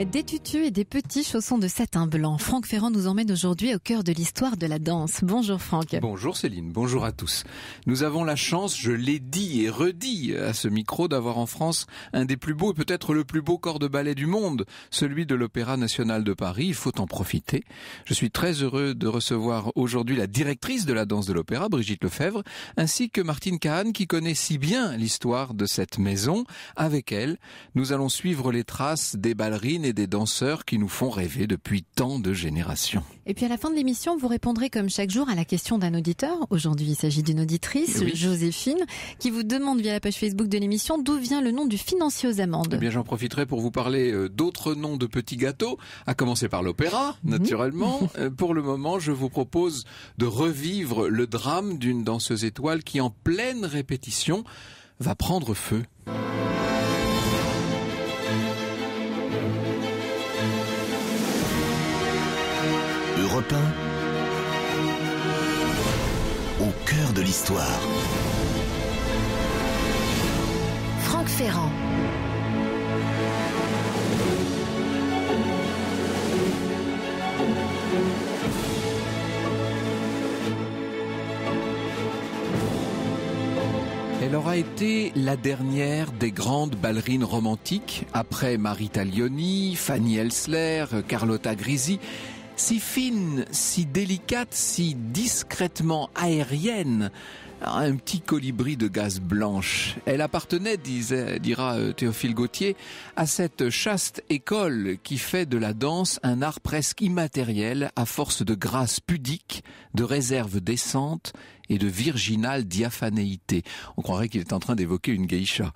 Des tutus et des petits chaussons de satin blanc. Franck Ferrand nous emmène aujourd'hui au cœur de l'histoire de la danse. Bonjour Franck. Bonjour Céline, bonjour à tous. Nous avons la chance, je l'ai dit et redit à ce micro, d'avoir en France un des plus beaux et peut-être le plus beau corps de ballet du monde, celui de l'Opéra National de Paris. Il faut en profiter. Je suis très heureux de recevoir aujourd'hui la directrice de la danse de l'Opéra, Brigitte Lefebvre, ainsi que Martine Kahn qui connaît si bien l'histoire de cette maison. Avec elle, nous allons suivre les traces des ballerines et des danseurs qui nous font rêver depuis tant de générations. Et puis à la fin de l'émission, vous répondrez comme chaque jour à la question d'un auditeur. Aujourd'hui, il s'agit d'une auditrice, Joséphine, qui vous demande via la page Facebook de l'émission d'où vient le nom du financier aux amendes. Eh bien, j'en profiterai pour vous parler euh, d'autres noms de petits gâteaux, à commencer par l'opéra, mhm. naturellement. Euh, pour le moment, je vous propose de revivre le drame d'une danseuse étoile qui, en pleine répétition, va prendre feu. l'histoire. Franck Ferrand. Elle aura été la dernière des grandes ballerines romantiques, après Marie Taglioni, Fanny Elsler, Carlotta Grisi si fine, si délicate, si discrètement aérienne, hein, un petit colibri de gaz blanche. Elle appartenait, dira euh, Théophile Gautier, à cette chaste école qui fait de la danse un art presque immatériel à force de grâce pudique, de réserve décente et de virginale diaphanéité. On croirait qu'il est en train d'évoquer une geisha.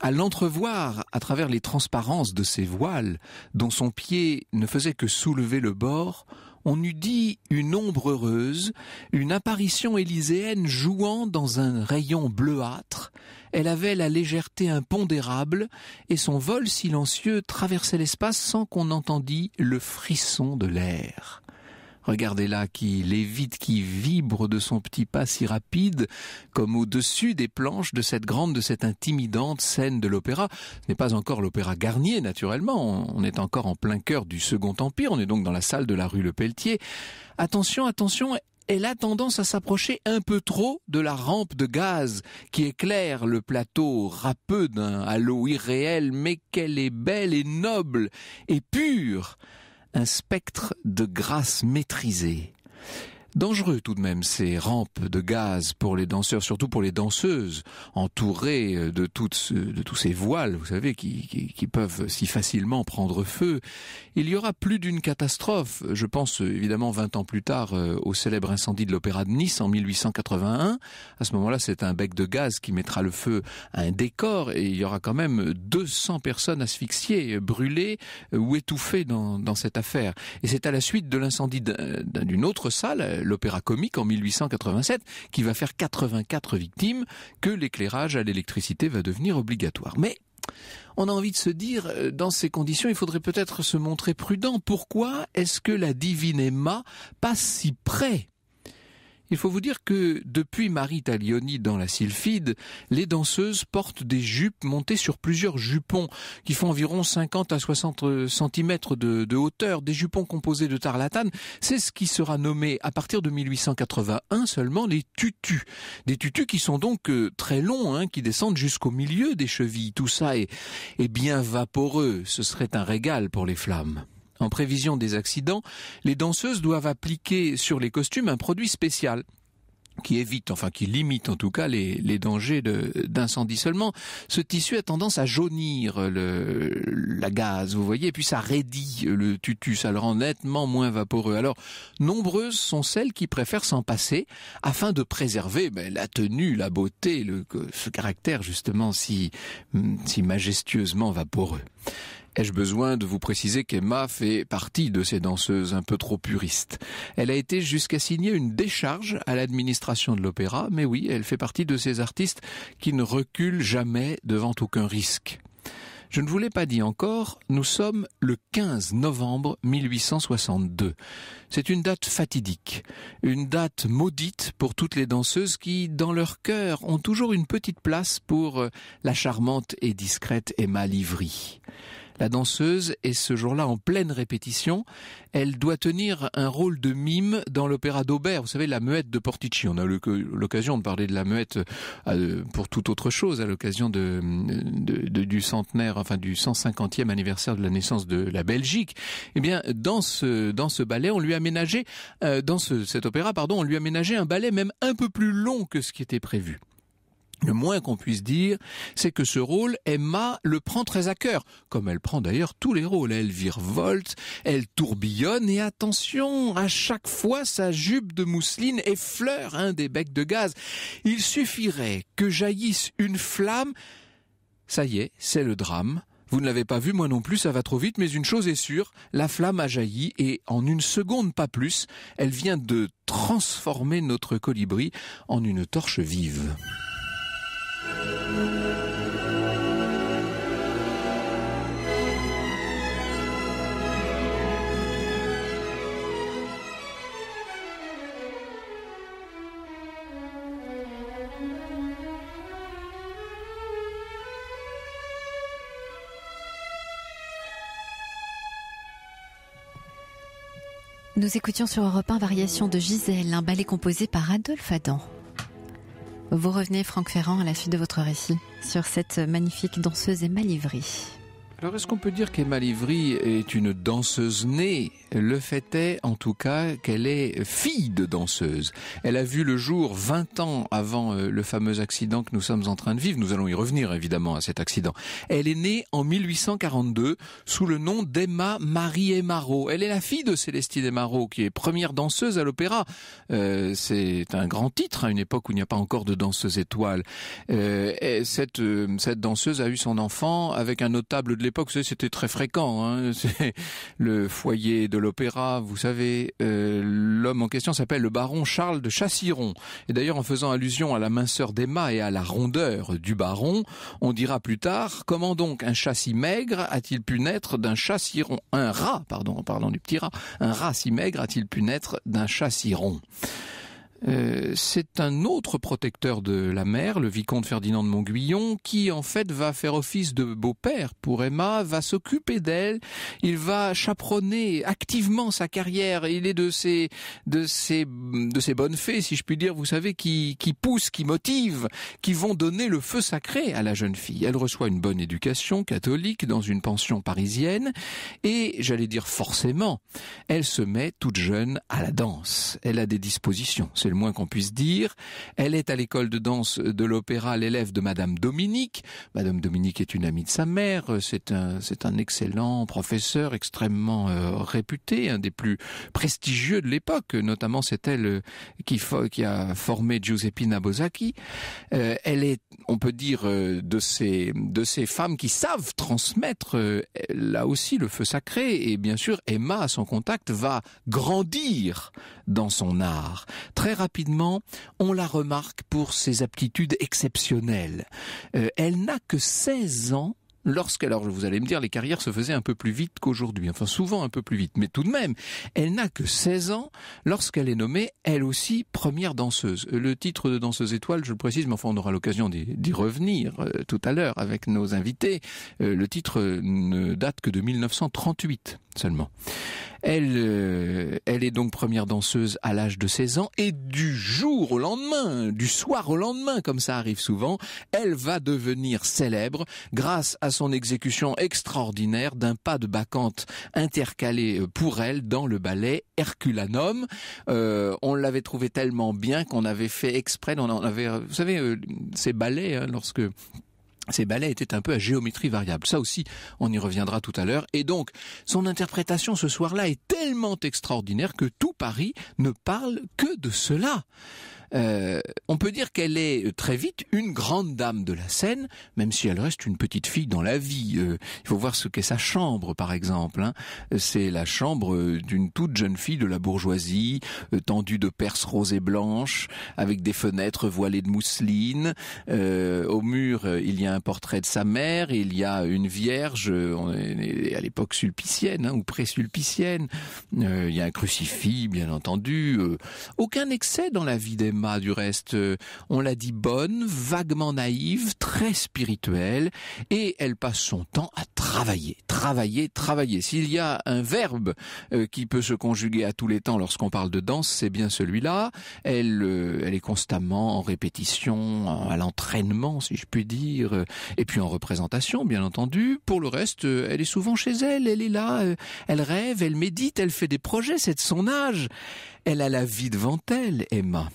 À l'entrevoir, à travers les transparences de ses voiles, dont son pied ne faisait que soulever le bord, on eût dit une ombre heureuse, une apparition élyséenne jouant dans un rayon bleuâtre. Elle avait la légèreté impondérable et son vol silencieux traversait l'espace sans qu'on entendît le frisson de l'air. Regardez-la qui lévite, qui vibre de son petit pas si rapide, comme au-dessus des planches de cette grande, de cette intimidante scène de l'opéra. Ce n'est pas encore l'opéra Garnier, naturellement. On est encore en plein cœur du Second Empire. On est donc dans la salle de la rue Le Pelletier. Attention, attention, elle a tendance à s'approcher un peu trop de la rampe de gaz qui éclaire le plateau râpeux d'un halo irréel, mais qu'elle est belle et noble et pure un spectre de grâce maîtrisée. Dangereux tout de même ces rampes de gaz pour les danseurs, surtout pour les danseuses, entourées de, toutes, de tous ces voiles, vous savez, qui, qui, qui peuvent si facilement prendre feu. Il y aura plus d'une catastrophe. Je pense évidemment 20 ans plus tard euh, au célèbre incendie de l'Opéra de Nice en 1881. À ce moment-là, c'est un bec de gaz qui mettra le feu à un décor et il y aura quand même 200 personnes asphyxiées, brûlées ou étouffées dans, dans cette affaire. Et c'est à la suite de l'incendie d'une autre salle l'opéra comique en 1887, qui va faire 84 victimes, que l'éclairage à l'électricité va devenir obligatoire. Mais on a envie de se dire, euh, dans ces conditions, il faudrait peut-être se montrer prudent. Pourquoi est-ce que la divine Emma passe si près il faut vous dire que depuis Marie Taglioni dans la sylphide, les danseuses portent des jupes montées sur plusieurs jupons qui font environ 50 à 60 centimètres de, hauteur, des jupons composés de tarlatane, C'est ce qui sera nommé à partir de 1881 seulement les tutus. Des tutus qui sont donc euh, très longs, hein, qui descendent jusqu'au milieu des chevilles. Tout ça est, est bien vaporeux. Ce serait un régal pour les flammes. En prévision des accidents, les danseuses doivent appliquer sur les costumes un produit spécial qui évite, enfin qui limite en tout cas les, les dangers d'incendie seulement. Ce tissu a tendance à jaunir le, la gaze, vous voyez, et puis ça raidit le tutu, ça le rend nettement moins vaporeux. Alors, nombreuses sont celles qui préfèrent s'en passer afin de préserver ben, la tenue, la beauté, le, ce caractère justement si, si majestueusement vaporeux. Ai-je besoin de vous préciser qu'Emma fait partie de ces danseuses un peu trop puristes Elle a été jusqu'à signer une décharge à l'administration de l'opéra, mais oui, elle fait partie de ces artistes qui ne reculent jamais devant aucun risque. Je ne vous l'ai pas dit encore, nous sommes le 15 novembre 1862. C'est une date fatidique, une date maudite pour toutes les danseuses qui, dans leur cœur, ont toujours une petite place pour euh, la charmante et discrète Emma Livry. La danseuse est ce jour-là en pleine répétition. Elle doit tenir un rôle de mime dans l'opéra d'Aubert. Vous savez, la muette de Portici. On a eu l'occasion de parler de la muette euh, pour toute autre chose à l'occasion du centenaire, enfin du 150e anniversaire de la naissance de la Belgique. Eh bien, dans ce, dans ce ballet, on lui a ménagé, euh, dans cet opéra, pardon, on lui a ménagé un ballet même un peu plus long que ce qui était prévu. Le moins qu'on puisse dire, c'est que ce rôle, Emma le prend très à cœur, comme elle prend d'ailleurs tous les rôles. Elle virevolte, elle tourbillonne et attention, à chaque fois sa jupe de mousseline effleure un des becs de gaz. Il suffirait que jaillisse une flamme. Ça y est, c'est le drame. Vous ne l'avez pas vu, moi non plus, ça va trop vite, mais une chose est sûre, la flamme a jailli et en une seconde, pas plus, elle vient de transformer notre colibri en une torche vive. Nous écoutions sur Europe Variation de Gisèle, un ballet composé par Adolphe Adam. Vous revenez, Franck Ferrand, à la suite de votre récit sur cette magnifique danseuse Emma Livry. Alors, est-ce qu'on peut dire qu'Emma Livry est une danseuse née le fait est, en tout cas, qu'elle est fille de danseuse. Elle a vu le jour 20 ans avant euh, le fameux accident que nous sommes en train de vivre. Nous allons y revenir, évidemment, à cet accident. Elle est née en 1842 sous le nom d'Emma Marie Emaro. Elle est la fille de Célestine Emaro, qui est première danseuse à l'opéra. Euh, c'est un grand titre à une époque où il n'y a pas encore de danseuse étoile. Euh, cette, cette danseuse a eu son enfant avec un notable de l'époque. C'était très fréquent. Hein. C'est le foyer de l'opéra, vous savez, euh, l'homme en question s'appelle le baron Charles de Chassiron. Et d'ailleurs, en faisant allusion à la minceur d'Emma et à la rondeur du baron, on dira plus tard, comment donc un chat si maigre a-t-il pu naître d'un chat si rond Un rat, pardon, en parlant du petit rat, un rat si maigre a-t-il pu naître d'un chat si rond euh, c'est un autre protecteur de la mère le vicomte Ferdinand de Montguillon, qui en fait va faire office de beau-père pour Emma, va s'occuper d'elle, il va chaperonner activement sa carrière. Il est de ces de ces de ces bonnes fées, si je puis dire, vous savez, qui qui poussent, qui motivent, qui vont donner le feu sacré à la jeune fille. Elle reçoit une bonne éducation catholique dans une pension parisienne et j'allais dire forcément, elle se met toute jeune à la danse. Elle a des dispositions le moins qu'on puisse dire. Elle est à l'école de danse de l'opéra l'élève de Madame Dominique. Madame Dominique est une amie de sa mère. C'est un, c'est un excellent professeur extrêmement euh, réputé, un des plus prestigieux de l'époque. Notamment, c'est elle euh, qui, qui a formé Giuseppina Bozaki. Euh, elle est, on peut dire, de ces, de ces femmes qui savent transmettre là aussi le feu sacré. Et bien sûr, Emma, à son contact, va grandir dans son art. Très rapidement, on la remarque pour ses aptitudes exceptionnelles. Euh, elle n'a que 16 ans lorsque, alors vous allez me dire, les carrières se faisaient un peu plus vite qu'aujourd'hui, enfin souvent un peu plus vite, mais tout de même, elle n'a que 16 ans lorsqu'elle est nommée, elle aussi, première danseuse. Euh, le titre de danseuse étoile, je le précise, mais enfin on aura l'occasion d'y revenir euh, tout à l'heure avec nos invités, le titre ne date que de 1938 seulement. Elle, euh, elle est donc première danseuse à l'âge de 16 ans et du jour au lendemain, du soir au lendemain, comme ça arrive souvent, elle va devenir célèbre grâce à son exécution extraordinaire d'un pas de bacchante intercalé euh, pour elle dans le ballet Herculanum. Euh, on l'avait trouvé tellement bien qu'on avait fait exprès, on avait, vous savez, ces ballets hein, lorsque ces ballets étaient un peu à géométrie variable. Ça aussi, on y reviendra tout à l'heure. Et donc, son interprétation ce soir-là est tellement extraordinaire que tout Paris ne parle que de cela. Euh, on peut dire qu'elle est euh, très vite une grande dame de la scène, même si elle reste une petite fille dans la vie. Euh, il faut voir ce qu'est sa chambre, par exemple. Hein. C'est la chambre d'une toute jeune fille de la bourgeoisie, tendue de perses roses et blanches avec des fenêtres voilées de mousseline. au mur, il y a un portrait de sa mère, il y a une vierge, à l'époque sulpicienne hein, ou pré-sulpicienne. il y a un crucifix, bien entendu. aucun excès dans la vie des Emma, du reste, euh, on l'a dit bonne, vaguement naïve, très spirituelle, et elle passe son temps à travailler, travailler, travailler. S'il y a un verbe euh, qui peut se conjuguer à tous les temps lorsqu'on parle de danse, c'est bien celui-là. elle euh, est constamment en répétition, à l'entraînement, si je puis dire, et puis en représentation, bien entendu. Pour le reste, elle est souvent chez elle, elle est là, elle rêve, elle médite, elle fait des projets, c'est de son âge. Elle a la vie devant elle, Emma.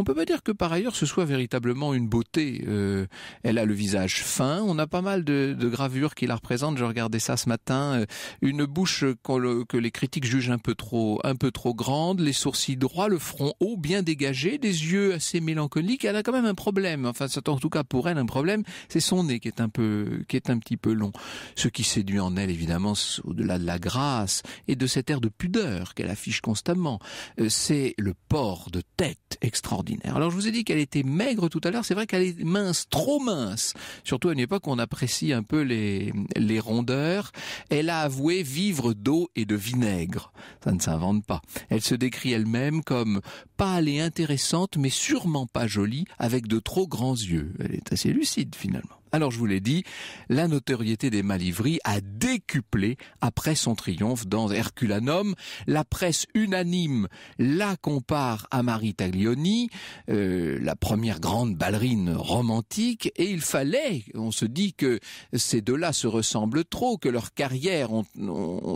On peut pas dire que par ailleurs ce soit véritablement une beauté. Euh, elle a le visage fin. On a pas mal de, gravures qui la représentent. Je regardais ça ce matin. Euh, une bouche que les critiques jugent un peu trop, un peu trop grande. Les sourcils droits, le front haut, bien dégagé, des yeux assez mélancoliques. Elle a quand même un problème. Enfin, c'est en tout cas pour elle un problème. C'est son nez qui est un peu, qui est un petit peu long. Ce qui séduit en elle, évidemment, au-delà de la grâce et de cet air de pudeur qu'elle affiche constamment, euh, c'est le port de tête extraordinaire alors je vous ai dit qu'elle était maigre tout à l'heure, c'est vrai qu'elle est mince, trop mince, surtout à une époque où on apprécie un peu les rondeurs. Elle a avoué vivre d'eau et de vinaigre, ça ne s'invente pas. Elle se décrit elle-même comme pâle et intéressante, mais sûrement pas jolie, avec de trop grands yeux. Elle est assez lucide finalement. Alors je vous l'ai dit, la notoriété des Malivry a décuplé après son triomphe dans Herculanum. La presse unanime la compare à Marie Taglioni, euh, la première grande ballerine romantique, et il fallait, on se dit que ces deux-là se ressemblent trop, que leur carrière, on,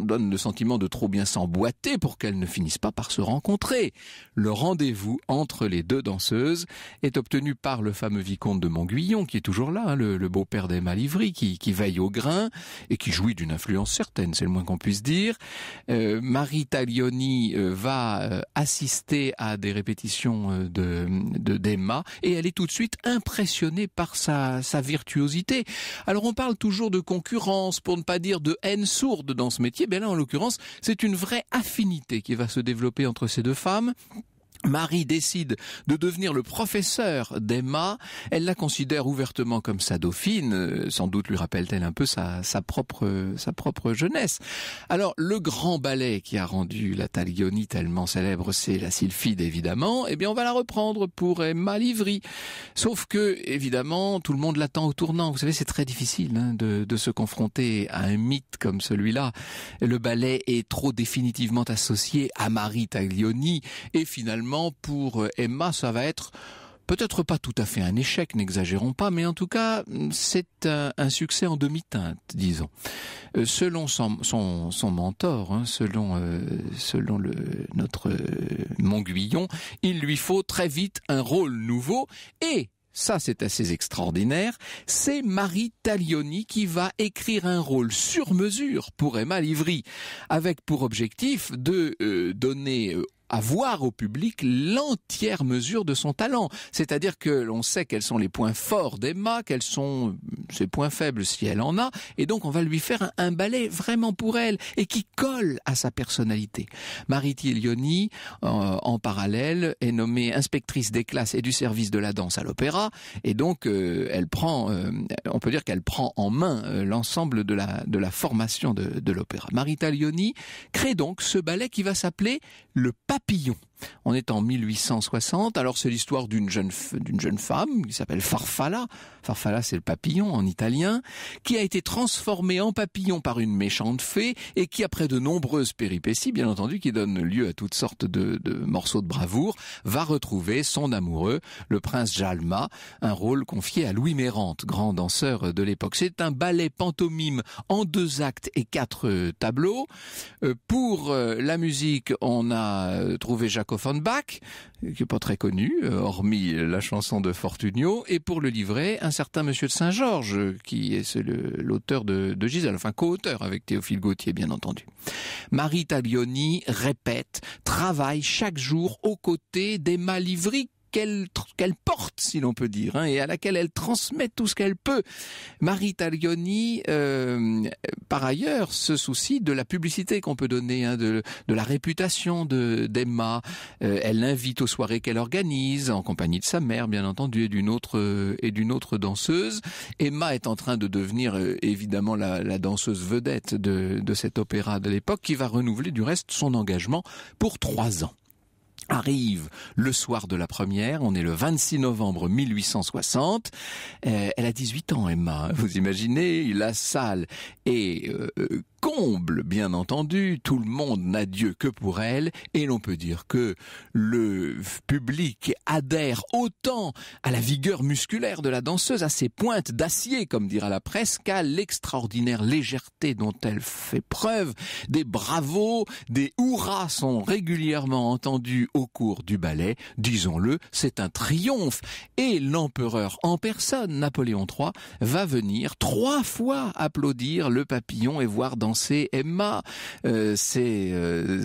donne le sentiment de trop bien s'emboîter pour qu'elles ne finissent pas par se rencontrer. Le rendez-vous entre les deux danseuses est obtenu par le fameux vicomte de Montguillon, qui est toujours là, hein, le le beau-père d'Emma Livry, qui, veille au grain et qui jouit d'une influence certaine, c'est le moins qu'on puisse dire. Euh, Marie Taglioni euh, va euh, assister à des répétitions de d'Emma et elle est tout de suite impressionnée par sa, sa virtuosité. Alors on parle toujours de concurrence, pour ne pas dire de haine sourde dans ce métier. mais là, en l'occurrence, c'est une vraie affinité qui va se développer entre ces deux femmes. Marie décide de devenir le professeur d'Emma. Elle la considère ouvertement comme sa dauphine. Euh, sans doute lui rappelle-t-elle un peu sa, sa, propre, sa propre jeunesse. Alors, le grand ballet qui a rendu la Taglioni tellement célèbre, c'est la Sylphide, évidemment. Eh bien, on va la reprendre pour Emma Livry. Sauf que, évidemment, tout le monde l'attend au tournant. Vous savez, c'est très difficile hein, de, de se confronter à un mythe comme celui-là. Le ballet est trop définitivement associé à Marie Taglioni. Et finalement, pour euh, Emma, ça va être peut-être pas tout à fait un échec, n'exagérons pas, mais en tout cas, mm, c'est un, succès en demi-teinte, disons. Euh, selon son, mentor, hein, selon, euh, selon le, notre euh, Monguillon, il lui faut très vite un rôle nouveau et ça c'est assez extraordinaire, c'est Marie Taglioni qui va écrire un rôle sur mesure pour Emma Livry, avec pour objectif de donner avoir au public l'entière mesure de son talent. C'est-à-dire que l'on sait quels sont les points forts d'Emma, quels sont euh, ses points faibles si elle en a, et donc on va lui faire un, ballet vraiment pour elle et qui colle à sa personnalité. Marie Lioni, euh, en parallèle, est nommée inspectrice des classes et du service de la danse à l'opéra, et donc euh, elle prend, on peut dire qu'elle prend en main l'ensemble de la, de la formation de, de l'opéra. marita Lioni crée donc ce ballet qui va s'appeler le papillon. On est en 1860. Alors c'est l'histoire d'une jeune femme qui s'appelle Farfalla. Farfalla, c'est le papillon en italien, qui a été transformée en papillon par une méchante fée et qui, après de nombreuses péripéties, bien entendu, qui donnent lieu à toutes sortes de, de morceaux de bravoure, va retrouver son amoureux, le prince Jalma, un rôle confié à Louis Mérante, grand danseur de l'époque. C'est un ballet pantomime en deux actes et quatre tableaux. Euh, pour euh, la musique, on a euh, trouvé qui n'est pas très connu, euh, hormis la chanson de Fortunio, et pour le livret, un certain Monsieur de Saint-Georges, qui est l'auteur de, Gisèle, enfin co-auteur avec Théophile Gauthier, bien entendu. Marie Taglioni répète, travaille chaque jour aux côtés des Livry, qu'elle porte, si l'on peut dire, hein, et à laquelle elle transmet tout ce qu'elle peut. Marie Taglioni, euh, par ailleurs, se soucie de la publicité qu'on peut donner, hein, de, la réputation d'Emma. Euh, elle l'invite aux soirées qu'elle organise, en compagnie de sa mère, bien entendu, et d'une autre euh, et d'une autre danseuse. Emma est en train de devenir évidemment la, danseuse vedette de, de cet opéra de l'époque, qui va renouveler du reste son engagement pour trois ans arrive le soir de la première, on est le 26 novembre 1860, euh, elle a 18 ans Emma, vous imaginez, la salle est euh, euh, comble, bien entendu, tout le monde n'a Dieu que pour elle, et l'on peut dire que le public adhère autant à la vigueur musculaire de la danseuse, à ses pointes d'acier, comme dira la presse, qu'à l'extraordinaire légèreté dont elle fait preuve. Des bravos, des hurrahs sont régulièrement entendus au cours du ballet. Disons-le, c'est un triomphe. Et l'empereur en personne, Napoléon III, va venir trois fois applaudir le papillon et voir dans euh, c'est Emma. Euh, c'est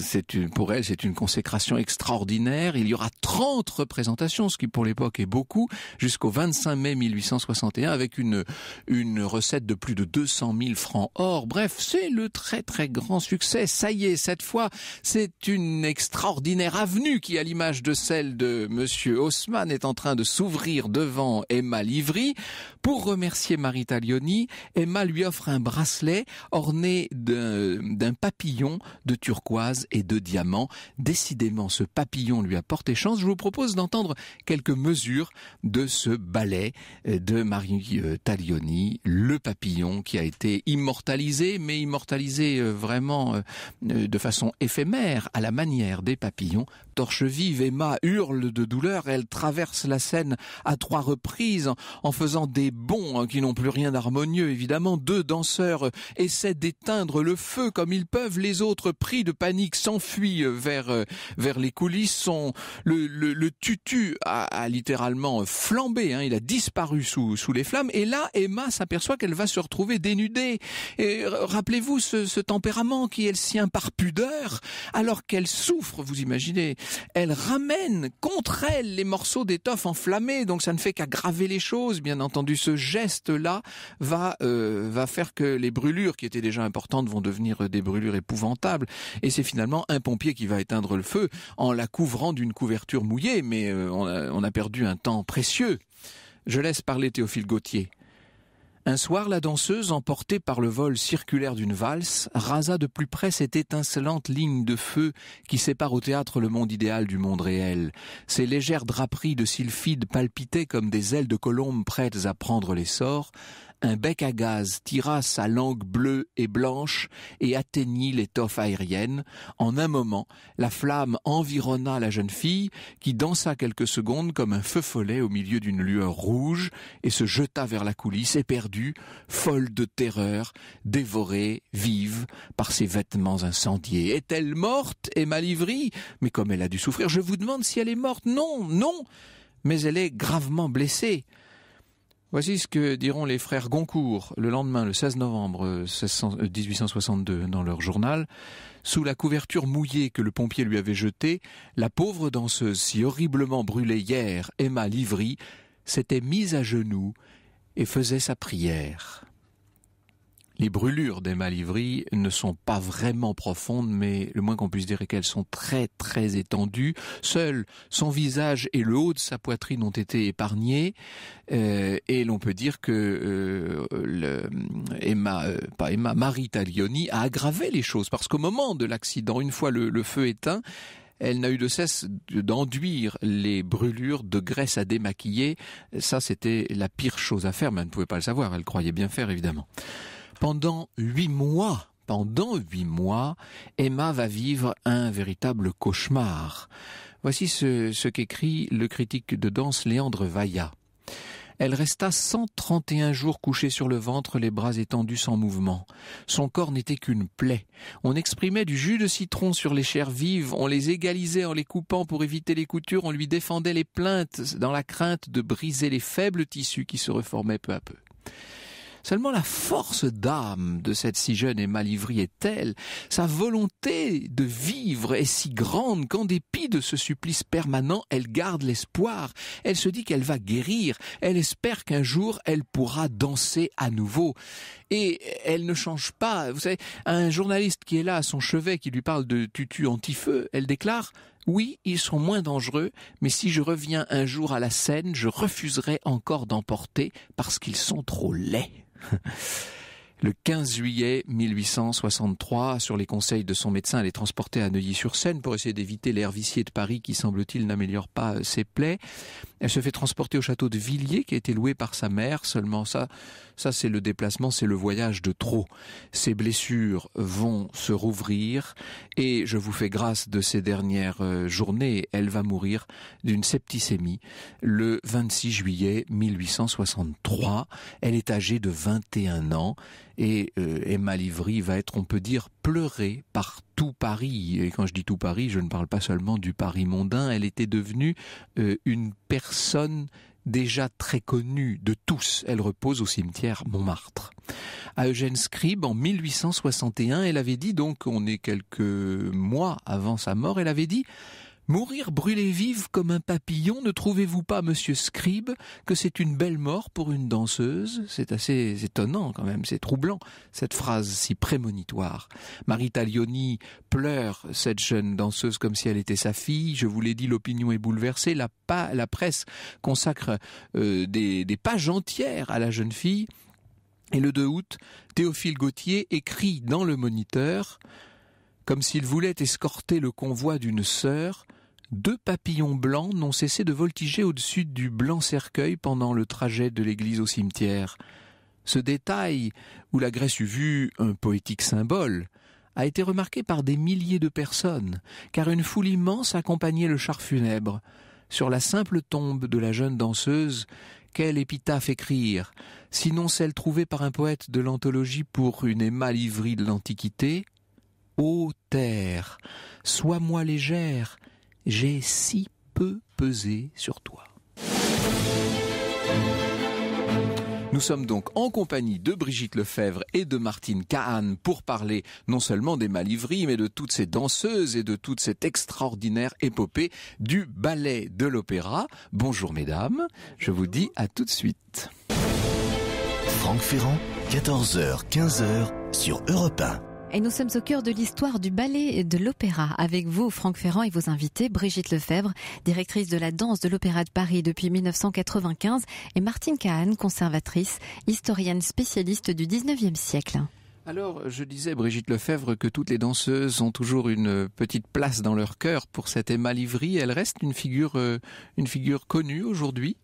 c'est une pour elle c'est une consécration extraordinaire. Il y aura 30 représentations, ce qui pour l'époque est beaucoup, jusqu'au 25 mai 1861 avec une une recette de plus de 200 000 francs or. Bref, c'est le très très grand succès. Ça y est, cette fois, c'est une extraordinaire avenue qui, à l'image de celle de Monsieur Haussmann, est en train de s'ouvrir devant Emma Livry. Pour remercier Marie Lioni, Emma lui offre un bracelet orné d'un papillon de turquoise et de diamant. Décidément, ce papillon lui a porté chance. Je vous propose d'entendre quelques mesures de ce ballet euh, de Marie Taglioni, Le papillon, qui a été immortalisé, mais immortalisé euh, vraiment euh, de façon éphémère, à la manière des papillons. Torche vive, Emma hurle de douleur, elle traverse la scène à trois reprises en faisant des bonds hein, qui n'ont plus rien d'harmonieux, évidemment. Deux danseurs essaient d'éteindre le feu comme ils peuvent. Les autres, pris de panique, s'enfuient euh, vers, euh, vers les coulisses. Son, le, tutu a, littéralement flambé, hein, il a disparu sous, sous les flammes. Et là, Emma s'aperçoit qu'elle va se retrouver dénudée. Et rappelez-vous ce, ce tempérament qui est le sien par pudeur, alors qu'elle souffre, vous imaginez. Elle ramène contre elle les morceaux d'étoffe enflammés, donc ça ne fait qu'aggraver les choses. Bien entendu, ce geste-là va, euh, va faire que les brûlures qui étaient déjà importantes tentes vont devenir euh, des brûlures épouvantables. Et c'est finalement un pompier qui va éteindre le feu en la couvrant d'une couverture mouillée, mais euh, on a, perdu un temps précieux. Je laisse parler Théophile Gautier. Un soir, la danseuse, emportée par le vol circulaire d'une valse, rasa de plus près cette étincelante ligne de feu qui sépare au théâtre le monde idéal du monde réel. Ces légères draperies de sylphides palpitaient comme des ailes de colombe prêtes à prendre l'essor, un bec à gaz tira sa langue bleue et blanche et atteignit l'étoffe aérienne. En un moment, la flamme environna la jeune fille, qui dansa quelques secondes comme un feu follet au milieu d'une lueur rouge, et se jeta vers la coulisse, éperdue, folle de terreur, dévorée, vive, par ses vêtements incendiés. Est-elle morte, Emma Livry Mais comme elle a dû souffrir, je vous demande si elle est morte. Non, non mais elle est gravement blessée. Voici ce que diront les frères Goncourt le lendemain, le 16 novembre 1862, euh, euh, dans leur journal. Sous la couverture mouillée que le pompier lui avait jetée, la pauvre danseuse, si horriblement brûlée hier, Emma Livry, s'était mise à genoux et faisait sa prière. Les brûlures d'Emma Livry ne sont pas vraiment profondes, mais le moins qu'on puisse dire est qu'elles sont très très étendues. Seul son visage et le haut de sa poitrine ont été épargnés, euh, et l'on peut dire que euh, le, Emma, euh, pas Emma, Marie a aggravé les choses, parce qu'au moment de l'accident, une fois le, le feu éteint, elle n'a eu de cesse d'enduire les brûlures de graisse à démaquiller. Ça, c'était la pire chose à faire, mais elle ne pouvait pas le savoir. Elle croyait bien faire, évidemment. Pendant huit mois, pendant huit mois, Emma va vivre un véritable cauchemar. Voici ce, ce qu'écrit le critique de danse Léandre Vaillat. Elle resta 131 jours couchée sur le ventre, les bras étendus sans mouvement. Son corps n'était qu'une plaie. On exprimait du jus de citron sur les chairs vives, on les égalisait en les coupant pour éviter les coutures, on lui défendait les plaintes dans la crainte de briser les faibles tissus qui se reformaient peu à peu. Seulement la force d'âme de cette si jeune et malivrie est telle, sa volonté de vivre est si grande qu'en dépit de ce supplice permanent, elle garde l'espoir, elle se dit qu'elle va guérir, elle espère qu'un jour elle pourra danser à nouveau. Et elle ne change pas. Vous savez, un journaliste qui est là à son chevet, qui lui parle de tutu anti-feu, elle déclare oui, ils sont moins dangereux, mais si je reviens un jour à la scène, je refuserai encore d'emporter parce qu'ils sont trop laids. Le 15 juillet 1863, sur les conseils de son médecin, elle est transportée à Neuilly-sur-Seine pour essayer d'éviter l'air vicié de Paris qui, semble-t-il, n'améliore pas euh, ses plaies. Elle se fait transporter au château de Villiers qui a été loué par sa mère. Seulement ça, ça, c'est le déplacement, c'est le voyage de trop. Ses blessures vont se rouvrir et je vous fais grâce de ces dernières euh, journées. Elle va mourir d'une septicémie le 26 juillet 1863. Elle est âgée de 21 ans et euh, Emma Livry va être, on peut dire, pleurée par tout Paris. Et quand je dis tout Paris, je ne parle pas seulement du Paris mondain. Elle était devenue euh, une personne déjà très connue de tous. Elle repose au cimetière Montmartre. À Eugène Scribe, en 1861, elle avait dit donc, on est quelques mois avant sa mort, elle avait dit Mourir brûlé vive comme un papillon, ne trouvez-vous pas, monsieur Scribe, que c'est une belle mort pour une danseuse C'est assez étonnant quand même, c'est troublant, cette phrase si prémonitoire. Marie Taglioni pleure cette jeune danseuse comme si elle était sa fille. Je vous l'ai dit, l'opinion est bouleversée. La, presse consacre euh, des, des pages entières à la jeune fille. Et le 2 août, Théophile Gautier écrit dans le Moniteur, comme s'il voulait escorter le convoi d'une sœur, deux papillons blancs n'ont cessé de voltiger au-dessus du blanc cercueil pendant le trajet de l'église au cimetière. Ce détail, où la Grèce eût vu un poétique symbole, a été remarqué par des milliers de personnes, car une foule immense accompagnait le char funèbre. Sur la simple tombe de la jeune danseuse, quelle épitaphe écrire, sinon celle trouvée par un poète de l'anthologie pour une éma de l'Antiquité Ô terre, sois-moi légère, j'ai si peu pesé sur toi. Nous sommes donc en compagnie de Brigitte Lefebvre et de Martine Kahn pour parler non seulement des Malivries, mais de toutes ces danseuses et de toute cette extraordinaire épopée du ballet de l'opéra. Bonjour mesdames, je vous dis à tout de suite. Franck Ferrand, 14h-15h sur Europe et nous sommes au cœur de l'histoire du ballet et de l'opéra. Avec vous, Franck Ferrand et vos invités, Brigitte Lefebvre, directrice de la danse de l'Opéra de Paris depuis 1995, et Martine Kahn, conservatrice, historienne spécialiste du 19e siècle. Alors, je disais, Brigitte Lefebvre, que toutes les danseuses ont toujours une petite place dans leur cœur pour cette Emma Livry. Elle reste une figure, euh, une figure connue aujourd'hui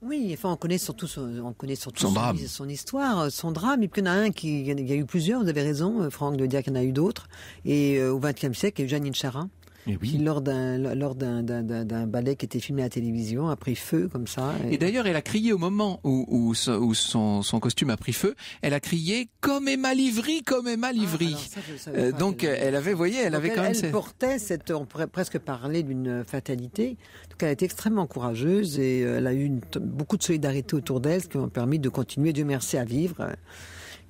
oui, enfin, on connaît surtout, son, on connaît surtout son, histoire, son drame, euh, il y en a un qui, il y a eu plusieurs, vous avez raison, euh, Franck, de dire qu'il y en a eu d'autres. Et euh, au XXe siècle, il y a eu Jeanne Charin, qui, lors d'un ballet qui était filmé à la télévision, a pris feu comme ça. Et, d'ailleurs, elle a crié au moment où, où, son, costume a pris feu, elle a crié comme Emma Livry, comme Emma ah, Livry. Euh, donc elle, avait, voyez, elle avait quand même. Elle portait cette, on pourrait presque parler d'une fatalité. Donc elle a été extrêmement courageuse et euh, elle a eu beaucoup de solidarité autour d'elle, ce qui m'a permis de continuer, Dieu merci, à vivre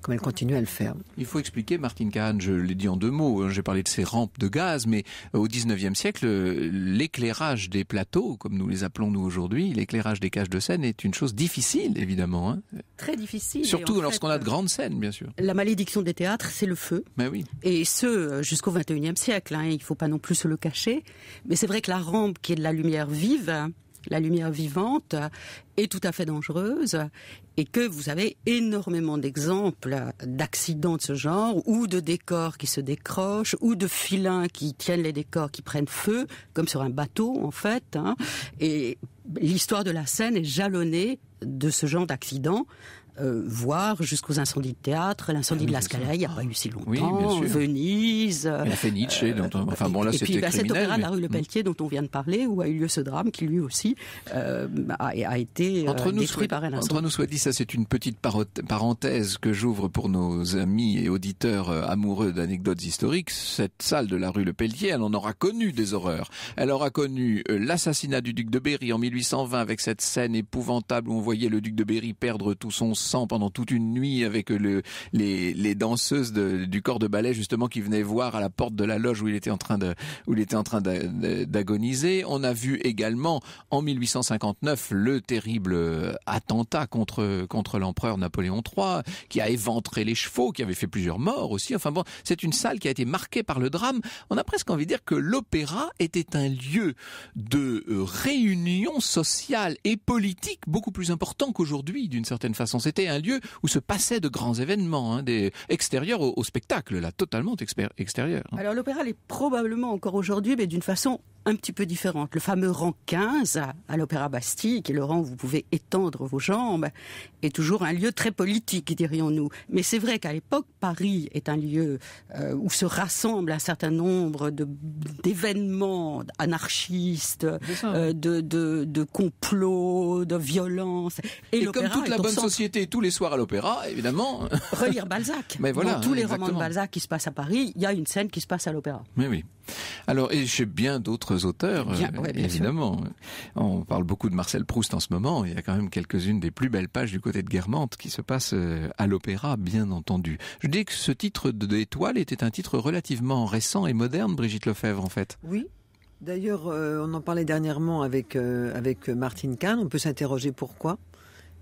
comme elle continue à le faire. Il faut expliquer, Martin Kahn, je l'ai dit en deux mots, hein, j'ai parlé de ces rampes de gaz, mais euh, au 19e siècle, euh, l'éclairage des plateaux, comme nous les appelons nous aujourd'hui, l'éclairage des cages de scène est une chose difficile, évidemment. Hein. Très difficile. Surtout lorsqu'on a de euh, grandes scènes, bien sûr. La malédiction des théâtres, c'est le feu. Ben oui. Et ce, jusqu'au 21e siècle, hein, il ne faut pas non plus se le cacher. Mais c'est vrai que la rampe qui est de la lumière vive, la lumière vivante est tout à fait dangereuse et que vous avez énormément d'exemples d'accidents de ce genre ou de décors qui se décrochent ou de filins qui tiennent les décors qui prennent feu comme sur un bateau en fait hein. et l'histoire de la scène est jalonnée de ce genre d'accidents euh, voir jusqu'aux incendies de théâtre, l'incendie ah de la Scala, il n'y a pas eu si longtemps, Venise. Il a fait euh, enfin bon là c'était criminel. Et puis bah, cet opéra de la rue Le Pelletier dont on vient de parler, où a eu lieu ce drame qui lui aussi euh, a, été entre par un Entre nous soit dit, ça c'est une petite parenthèse que j'ouvre pour nos amis et auditeurs amoureux d'anecdotes historiques. Cette salle de la rue Le Pelletier, elle en aura connu des horreurs. Elle aura connu l'assassinat du duc de Berry en 1820 avec cette scène épouvantable où on voyait le duc de Berry perdre tout son sang pendant toute une nuit avec le, les, danseuses du corps de ballet justement qui venaient voir à la porte de la loge où il était en train de, où il était en train d'agoniser. On a vu également en 1859 le terrible euh, attentat contre contre l'empereur Napoléon III qui a éventré les chevaux, qui avait fait plusieurs morts aussi. Enfin bon, c'est une salle qui a été marquée par le drame. On a presque envie de dire que l'opéra était un lieu de euh, réunion sociale et politique beaucoup plus important qu'aujourd'hui d'une certaine façon. C'était c'était un lieu où se passaient de grands événements, hein, extérieurs au, spectacle, là, totalement extérieurs. Hein. Alors l'opéra est probablement encore aujourd'hui, mais d'une façon un petit peu différente. Le fameux rang 15 à, l'Opéra Bastille, qui est le rang où vous pouvez étendre vos jambes, est toujours un lieu très politique, dirions-nous. Mais c'est vrai qu'à l'époque, Paris est un lieu euh, où se rassemblent un certain nombre d'événements anarchistes, euh, de, de, complots, de violences. Et, comme toute la bonne société, tous les soirs à l'Opéra, évidemment. Relire Balzac. Mais voilà, Dans tous les romans de Balzac qui se passent à Paris, il y a une scène qui se passe à l'Opéra. Mais oui. Alors, et chez bien d'autres auteurs, euh, évidemment. On parle beaucoup de Marcel Proust en ce moment. Il y a quand même quelques-unes des plus belles pages du côté de Guermantes qui se passent euh, à l'opéra, bien entendu. Je dis que ce titre d'Étoile était un titre relativement récent et moderne, Brigitte Lefebvre, en fait. Oui, D'ailleurs, euh, on en parlait dernièrement avec avec Martine Kahn. On peut s'interroger pourquoi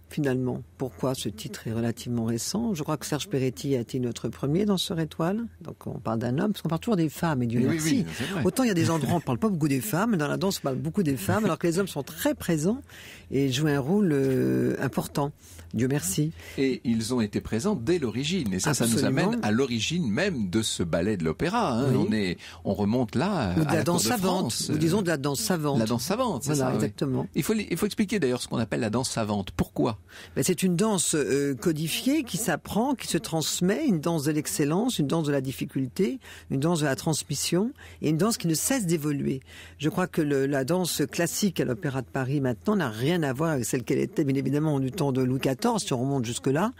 finalement. Pourquoi ce titre est relativement récent Je crois que Serge Peretti a été notre premier danseur étoile. Donc on parle d'un homme, parce qu'on parle toujours des femmes, et du merci. Autant il y a des endroits où on ne parle pas beaucoup des femmes, dans la danse on parle beaucoup des femmes, alors que les hommes sont très présents et jouent un rôle euh, important. Dieu merci. Et ils ont été présents dès l'origine. Et ça, ça nous amène à l'origine même de ce ballet de l'opéra. Hein. On est, on remonte là à la, danse savante. Ou euh, disons de la danse savante. La danse savante, c'est voilà, ça, exactement. Il faut, il faut expliquer d'ailleurs ce qu'on appelle la danse savante. Pourquoi ben, c'est une danse euh, codifiée qui s'apprend, qui se transmet, une danse de l'excellence, une danse de la difficulté, une danse de la transmission et une danse qui ne cesse d'évoluer. Je crois que la danse classique à l'Opéra de Paris maintenant n'a rien à voir avec celle qu'elle était bien évidemment du temps de Louis si on remonte jusque-là,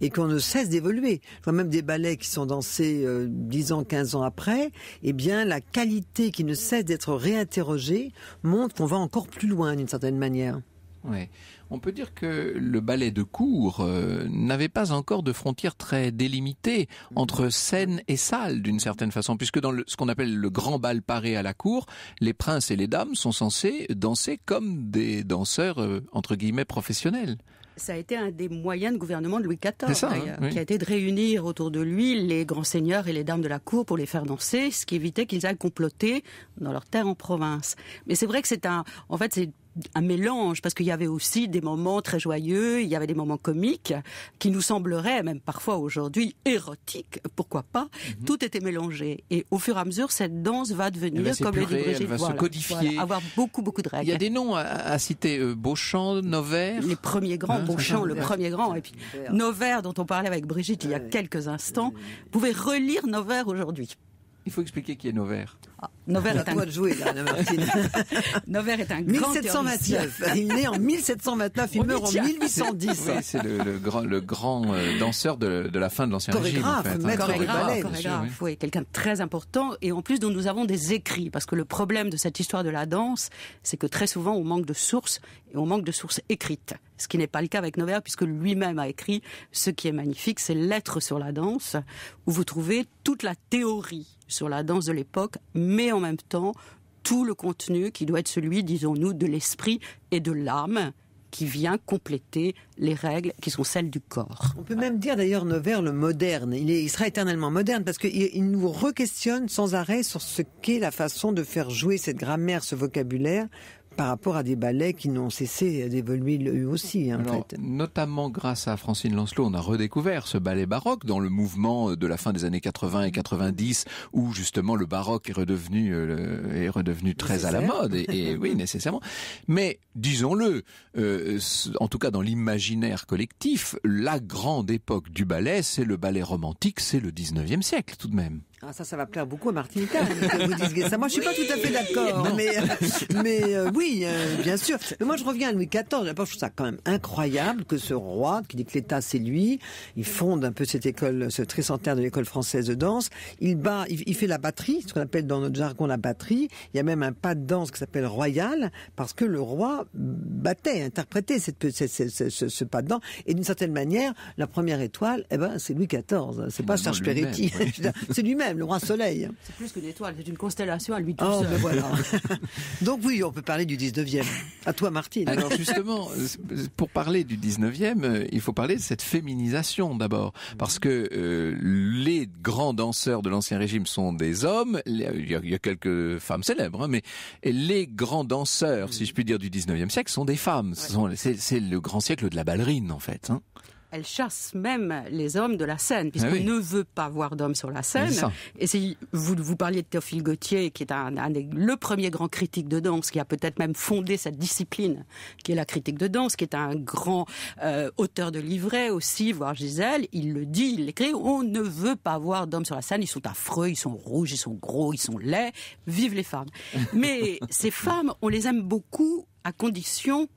et qu'on ne cesse d'évoluer. Je vois même des ballets qui sont dansés euh, dix 10 ans, 15 ans après, eh bien la qualité qui ne cesse d'être réinterrogée montre qu'on va encore plus loin d'une certaine manière. On peut dire que le ballet de cour euh, n'avait pas encore de frontières très délimitées entre scène et salle d'une certaine façon, puisque dans ce qu'on appelle le grand bal paré à la cour, les princes et les dames sont censés danser comme des danseurs euh, entre guillemets professionnels. Ça a été un des moyens de gouvernement de Louis XIV, hein, qui a été de réunir autour de lui les grands seigneurs et les dames de la cour pour les faire danser, ce qui évitait qu'ils aillent comploter dans leurs terres en province. Mais c'est vrai que c'est un, en fait, c'est un mélange, parce qu'il y avait aussi des moments très joyeux, il y avait des moments comiques, qui nous sembleraient, même parfois aujourd'hui, érotiques, pourquoi pas, mhm. tout était mélangé. Et au fur et à mesure, cette danse va devenir, eh ben, comme le dit Brigitte, va se codifier. avoir beaucoup, beaucoup de règles. Il y a des noms à, citer, euh, Beauchamp, Novert. Les premiers grands, hein, Beauchamp, le premier grand, et puis Novert, dont on parlait avec Brigitte il y a quelques instants, euh. vous pouvez relire Novert aujourd'hui. Il faut expliquer qui est Novert. Ah, Nover est un... est un grand 1729. Il est né en 1729, il meurt en 1810. c'est le, grand, euh, danseur de, la fin de l'Ancien Régime. En fait, hein. Chorégraphe, oui. quelqu'un de très important. Et en plus, dont nous avons des écrits. Parce que le problème de cette histoire de la danse, c'est que très souvent, on manque de sources, et on manque de sources écrites. Ce qui n'est pas le cas avec Novert, puisque lui-même a écrit ce qui est magnifique, c'est Lettres sur la danse, où vous trouvez toute la théorie sur la danse de l'époque, mais en même temps tout le contenu qui doit être celui, disons-nous, de l'esprit et de l'âme qui vient compléter les règles qui sont celles du corps. On peut même dire d'ailleurs vers le moderne. Il, il sera éternellement moderne parce qu'il nous requestionne sans arrêt sur ce qu'est la façon de faire jouer cette grammaire, ce vocabulaire par rapport à des ballets qui n'ont cessé d'évoluer eux aussi. Hein, en fait. Notamment grâce à Francine Lancelot, on a redécouvert ce ballet baroque dans le mouvement de la fin des années 80 et 90, où justement le baroque est redevenu, euh, est redevenu très à la mode, et, oui, nécessairement. Mais disons-le, euh, en tout cas dans l'imaginaire collectif, la grande époque du ballet, c'est le ballet romantique, c'est le 19e siècle tout de même. Ah, ça, ça va plaire beaucoup à Martinica. Hein, vous ça. Moi, je suis pas tout à fait d'accord, mais, euh, mais euh, oui, euh, bien sûr. Mais moi, je reviens à Louis XIV. D'abord, je trouve ça quand même incroyable que ce roi, qui dit que l'État c'est lui, il fonde un peu cette école, ce tricentenaire de l'école française de danse. Il bat, il, fait la batterie, ce qu'on appelle dans notre jargon la batterie. Il y a même un pas de danse qui s'appelle royal, parce que le roi battait, interprétait cette, ce, ce, pas de danse. Et d'une certaine manière, la première étoile, eh ben, c'est Louis XIV. C'est pas Serge Peretti. c'est lui-même le roi soleil. C'est plus qu'une étoile, c'est une constellation à lui oh, tout ben seul. Donc oui, on peut parler du 19e. À toi, Martine. Alors justement, pour parler du 19e, euh, il faut parler de cette féminisation d'abord. Parce que euh, les grands danseurs de l'Ancien Régime sont des hommes. Il y a, quelques femmes célèbres, hein, mais les grands danseurs, si je puis dire, du 19e siècle sont des femmes. C'est le grand siècle de la ballerine, en fait. Hein elle chasse même les hommes de la scène, puisqu'on ah ne veut pas voir d'hommes sur la scène. Et si vous, vous parliez de Théophile Gauthier, qui est un, le premier grand critique de danse, qui a peut-être même fondé cette discipline, qui est la critique de danse, qui est un grand euh, auteur de livrets aussi, voire Gisèle, il le dit, il l'écrit, on ne veut pas voir d'hommes sur la scène, ils sont affreux, ils sont rouges, ils sont gros, ils sont laids, vive les femmes. Mais ces femmes, on les aime beaucoup à condition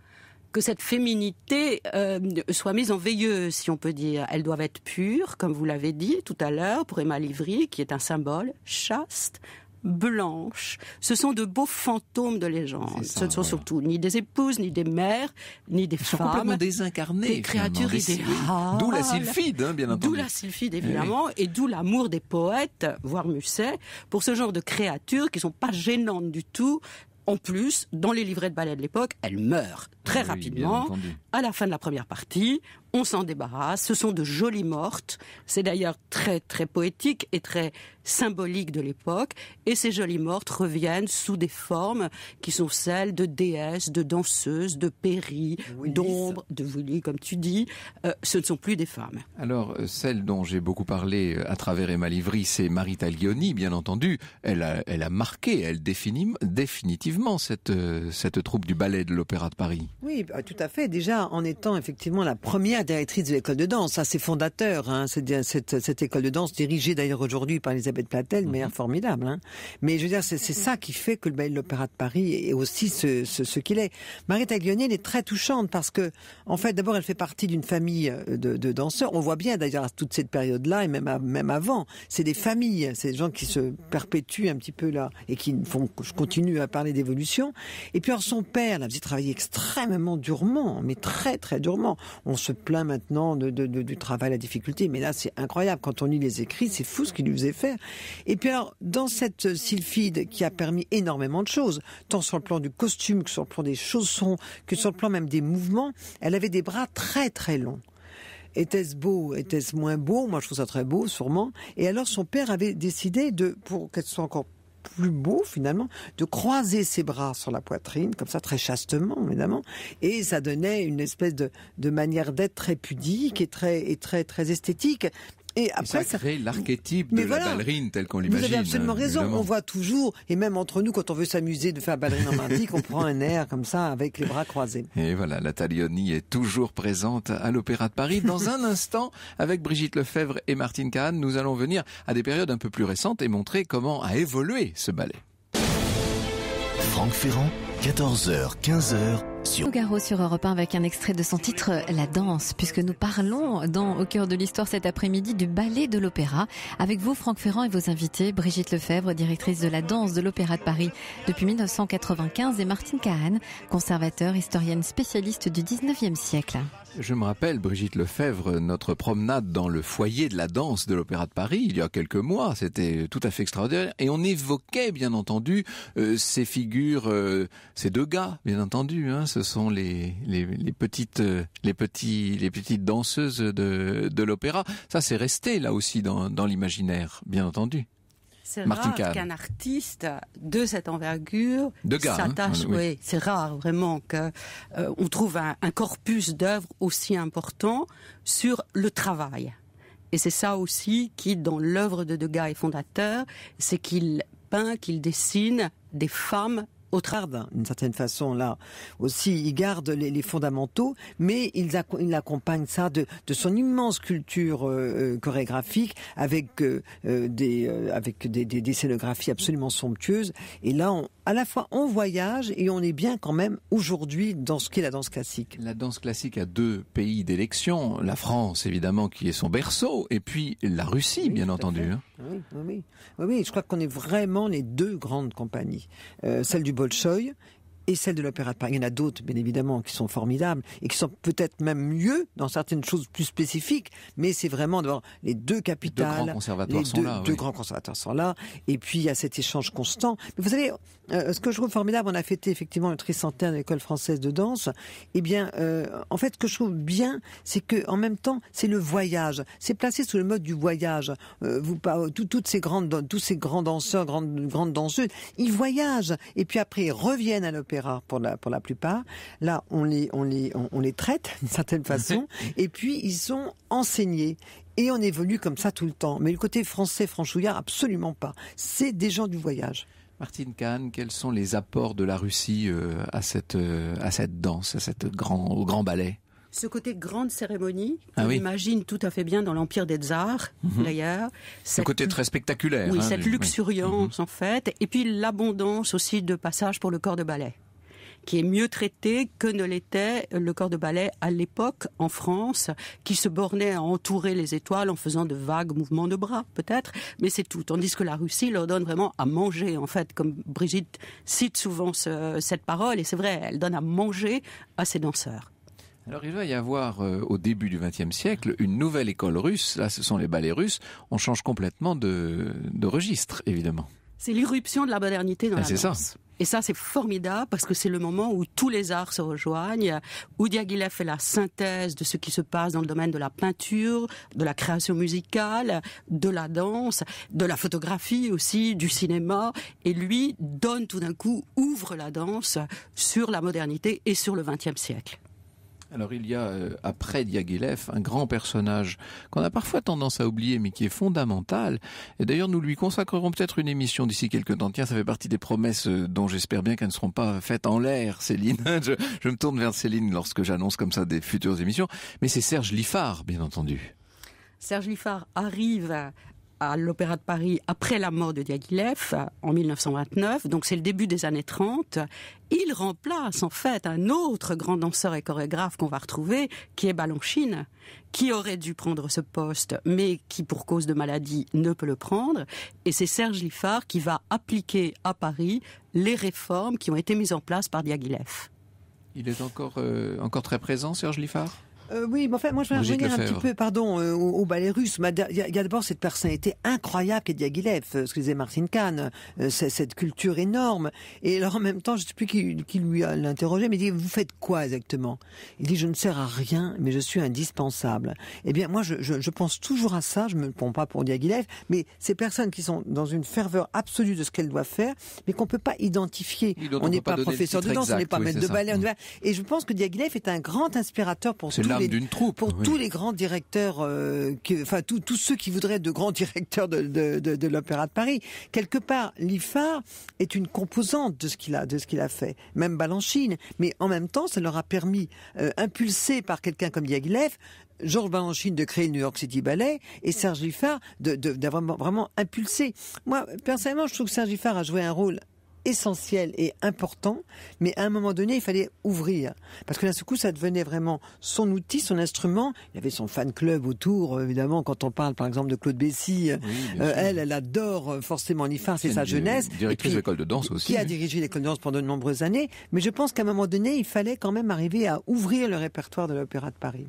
que cette féminité euh, soit mise en veilleuse, si on peut dire. Elles doivent être pures, comme vous l'avez dit tout à l'heure, pour Emma Livry, qui est un symbole chaste, blanche. Ce sont de beaux fantômes de légende. Ce ne sont surtout ni des épouses, ni des mères, ni des femmes. Sont complètement Des créatures idéales. D'où la sylphide, hein, bien entendu. D'où la sylphide, évidemment, et d'où l'amour des poètes, voire Musset, pour ce genre de créatures qui ne sont pas gênantes du tout, en plus, dans les livrets de ballet de l'époque, elle meurt très rapidement à la fin de la première partie on s'en débarrasse, ce sont de jolies mortes, c'est d'ailleurs très très poétique et très symbolique de l'époque, et ces jolies mortes reviennent sous des formes qui sont celles de déesses, de danseuses, de péris, d'ombres, de voulis comme tu dis, euh, ce ne sont plus des femmes. Alors, euh, celle dont j'ai beaucoup parlé euh, à travers Emma Livry, c'est Marie Taglioni, bien entendu, elle a, elle a marqué, elle définit définitivement cette, cette troupe du ballet de l'Opéra de Paris. Oui, bah, tout à fait, déjà en étant effectivement la première directrice de l'école de danse, ça c'est fondateur, hein, cette, école de danse dirigée d'ailleurs aujourd'hui par Elisabeth Platel, mais elle mhm. est formidable. Hein. Mais je veux dire, c'est mhm. ça qui fait que le ballet de l'Opéra de Paris est aussi ce, qu'il est. Marie Aglionel est très touchante parce que, en fait, d'abord, elle fait partie d'une famille euh, de, danseurs. On voit bien d'ailleurs à toute cette période-là et même, même avant, c'est des familles, c'est des gens qui se perpétuent un petit peu là et qui font, je continue à parler d'évolution. Et puis alors son père, a faisait travailler extrêmement durement, mais très très durement. On se plein maintenant de, du travail, à difficulté. Mais là, c'est incroyable. Quand on lit les écrits, c'est fou ce qu'il lui faisait faire. Et puis alors, dans cette sylphide qui a permis énormément de choses, tant sur le plan du costume que sur le plan des chaussons, que sur le plan même des mouvements, elle avait des bras très très longs. Était-ce beau Était-ce moins beau Moi, je trouve ça très beau, sûrement. Et alors, son père avait décidé de, pour qu'elle soit encore plus beau finalement de croiser ses bras sur la poitrine, comme ça très chastement évidemment, et ça donnait une espèce de, de manière d'être très pudique et très et très très esthétique ça, crée l'archétype de la ballerine telle qu'on l'imagine. Vous avez absolument raison. On voit toujours, et même entre nous, quand on veut s'amuser de faire ballerine mardi, on prend un air comme ça avec les bras croisés. Et voilà, la Talioni est toujours présente à l'Opéra de Paris. Dans un instant, avec Brigitte Lefebvre et Martine Kahn, nous allons venir à des périodes un peu plus récentes et montrer comment a évolué ce ballet. Franck Ferrand, 14h, 15h sur sur Europe 1 avec un extrait de son titre La danse puisque nous parlons dans au cœur de l'histoire cet après-midi du ballet de l'opéra avec vous Franck Ferrand et vos invités Brigitte Lefebvre directrice de la danse de l'opéra de Paris depuis 1995 et Martine Cahan conservateur historienne spécialiste du 19e siècle. Je me rappelle, Brigitte Lefebvre, notre promenade dans le foyer de la danse de l'Opéra de Paris il y a quelques mois. C'était tout à fait extraordinaire. Et on évoquait, bien entendu, euh, ces figures, euh, ces deux gars, bien entendu, hein, ce sont les, petites les petites danseuses de, l'opéra. Ça, c'est resté là aussi dans, l'imaginaire, bien entendu. C'est rare qu'un artiste de cette envergure hein, s'attache. oui, c'est rare vraiment que euh, on trouve un, corpus d'œuvres aussi important sur le travail. Et c'est ça aussi qui, dans l'œuvre de Degas est fondateur, c'est qu'il peint, qu'il dessine des femmes Trardin, d'une certaine façon, là. Aussi, il garde les, fondamentaux, mais il, accompagne ça de, son immense culture euh, euh, chorégraphique avec, euh, des, avec des, scénographies absolument somptueuses. Et là, à la fois, on voyage et on est bien quand même aujourd'hui dans ce qu'est la danse classique. La danse classique a deux pays d'élection. La France, évidemment, qui est son berceau, et puis la Russie, bien entendu. Hein. Oui, oui, oui, oui. je crois qu'on est vraiment les deux grandes compagnies. celle du Bolchoï et celle de l'Opéra de Paris. Il y en a d'autres, bien évidemment, qui sont formidables et qui sont peut-être même mieux dans certaines choses plus spécifiques, mais c'est vraiment d'avoir les deux capitales. Les deux grands conservateurs sont là. Et puis, il y a cet échange constant. vous savez, euh, ce que je trouve formidable, on a fêté effectivement le tricentenaire de l'école française de danse. Eh bien, euh, en fait, ce que je trouve bien, c'est que en même temps, c'est le voyage. C'est placé sous le mode du voyage. Euh, vous, tout, toutes ces grandes, tous ces grands danseurs, grandes, grandes danseuses, ils voyagent. Et puis après, ils reviennent à l'opéra pour la, pour la plupart. Là, on les, on les, on, les traite d'une certaine façon. et puis, ils sont enseignés. Et on évolue comme ça tout le temps. Mais le côté français, franchouillard, absolument pas. C'est des gens du voyage. Martine Kahn, quels sont les apports de la Russie euh, à cette, euh, à cette danse, à cette grand, au grand ballet ce côté grande cérémonie, ah on l'imagine imagine tout à fait bien dans l'Empire des Tsars, mhm. d'ailleurs. Ce côté très spectaculaire. Oui, hein, cette luxuriance, en fait. Et puis l'abondance aussi de passages pour le corps de ballet qui est mieux traité que ne l'était le corps de ballet à l'époque en France, qui se bornait à entourer les étoiles en faisant de vagues mouvements de bras, peut-être, mais c'est tout. Tandis que la Russie leur donne vraiment à manger, en fait, comme Brigitte cite souvent cette parole, et c'est vrai, elle donne à manger à ses danseurs. Alors il va y avoir euh, au début du XXe siècle une nouvelle école russe. Là, ce sont les ballets russes. On change complètement de, registre, évidemment. C'est l'irruption de la modernité dans ah, la danse. Et ça, c'est formidable parce que c'est le moment où tous les arts se rejoignent, où Diaghilev fait la synthèse de ce qui se passe dans le domaine de la peinture, de la création musicale, de la danse, de la photographie aussi, du cinéma. Et lui donne tout d'un coup, ouvre la danse sur la modernité et sur le XXe siècle. Alors il y a, euh, après Diaghilev, un grand personnage qu'on a parfois tendance à oublier, mais qui est fondamental. Et d'ailleurs, nous lui consacrerons peut-être une émission d'ici quelques temps. Tiens, ça fait partie des promesses euh, dont j'espère bien qu'elles ne seront pas faites en l'air, Céline. je, me tourne vers Céline lorsque j'annonce comme ça des futures émissions. Mais c'est Serge Liffard, bien entendu. Serge Liffard arrive à l'Opéra de Paris après la mort de Diaghilev euh, en 1929, donc c'est le début des années 30. Il remplace en fait un autre grand danseur et chorégraphe qu'on va retrouver, qui est Balanchine, qui aurait dû prendre ce poste, mais qui pour cause de maladie ne peut le prendre. Et c'est Serge Liffard qui va appliquer à Paris les réformes qui ont été mises en place par Diaghilev. Il est encore, euh, encore très présent, Serge Liffard euh, oui, mais en fait, moi je vais revenir un petit peu, pardon, euh, au, ballet russe. Il y a, d'abord cette personnalité incroyable qu'est Diaghilev, euh, ce que disait Martin Kahn, cette culture énorme. Et alors en même temps, je ne sais plus qui, qui lui a l'interrogé, mais il dit, vous faites quoi exactement Il dit, je ne sers à rien, mais je suis indispensable. Eh bien, moi, je, pense toujours à ça, je me prends pas pour Diaghilev, mais ces personnes qui sont dans une ferveur absolue de ce qu'elles doivent faire, mais qu'on ne peut pas identifier. on n'est pas, professeur de danse, on n'est pas maître de ballet. Mm. Et je pense que Diaghilev est un grand inspirateur pour tous pour tous les grands directeurs, euh, enfin tous ceux qui voudraient être de grands directeurs de, l'Opéra de Paris. Quelque part, l'IFAR est une composante de ce qu'il a, de a fait. Même Balanchine, mais en même temps, ça leur a permis, euh, impulsé par quelqu'un comme Diaghilev, Georges Balanchine de créer le New York City Ballet et Serge Liffard d'avoir vraiment, vraiment impulsé. Moi, personnellement, je trouve que Serge Liffard a joué un rôle essentiel et important, mais à un moment donné, il fallait ouvrir. Parce que d'un seul coup, ça devenait vraiment son outil, son instrument. Il y avait son fan club autour, euh, évidemment, quand on parle par exemple de Claude Bessy, euh, euh, elle, elle adore forcément Nifar c'est sa jeunesse. Directrice de l'école de danse aussi. Qui a dirigé l'école de danse pendant de nombreuses années. Mais je pense qu'à un moment donné, il fallait quand même arriver à ouvrir le répertoire de l'Opéra de Paris.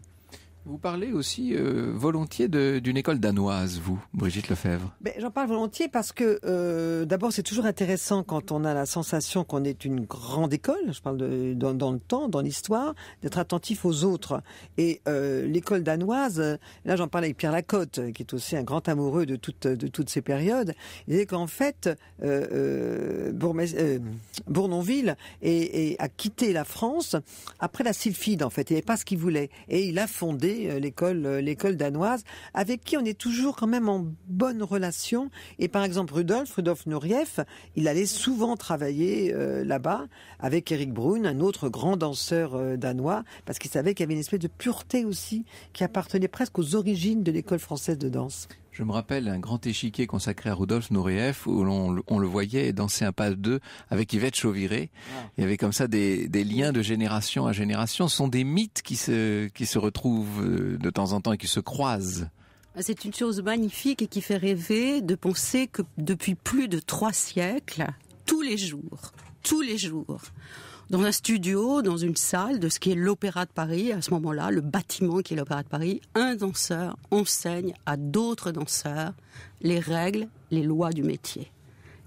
Vous parlez aussi euh, volontiers d'une école danoise, vous, Brigitte Lefebvre. Ben, j'en parle volontiers parce que, euh, d'abord, c'est toujours intéressant quand on a la sensation qu'on est une grande école, je parle dans, le temps, dans l'histoire, d'être attentif aux autres. Et euh, l'école danoise, là j'en parle avec Pierre Lacotte, qui est aussi un grand amoureux de, de toutes ces périodes, il disait qu'en fait, Bournonville a quitté la France après la sylphide, en fait. Il n'y pas ce qu'il voulait. Et il a fondé euh, euh, l'école danoise, avec qui on est toujours quand même en bonne relation. Et par exemple Rudolf, Rudolf Nureyev, il allait souvent travailler euh, là-bas avec Eric Brun, un autre grand danseur danois, parce qu'il savait qu'il y avait une espèce de pureté aussi qui appartenait presque aux origines de l'école française de danse. Je me rappelle un grand échiquier consacré à Rudolf Nureyev où on, le voyait danser un pas deux avec Yvette Chauviré. Ah. Il y avait comme ça des, liens de génération à génération. Ce sont des mythes qui se, qui se retrouvent euh, de temps en temps et qui se croisent. Bah, c'est une chose magnifique et qui fait rêver de penser que depuis plus de trois siècles, tous les jours, tous les jours, dans un studio, dans une salle de ce qui est l'Opéra de Paris, à ce moment-là, le bâtiment qui est l'Opéra de Paris, un danseur enseigne à d'autres danseurs les règles, les lois du métier.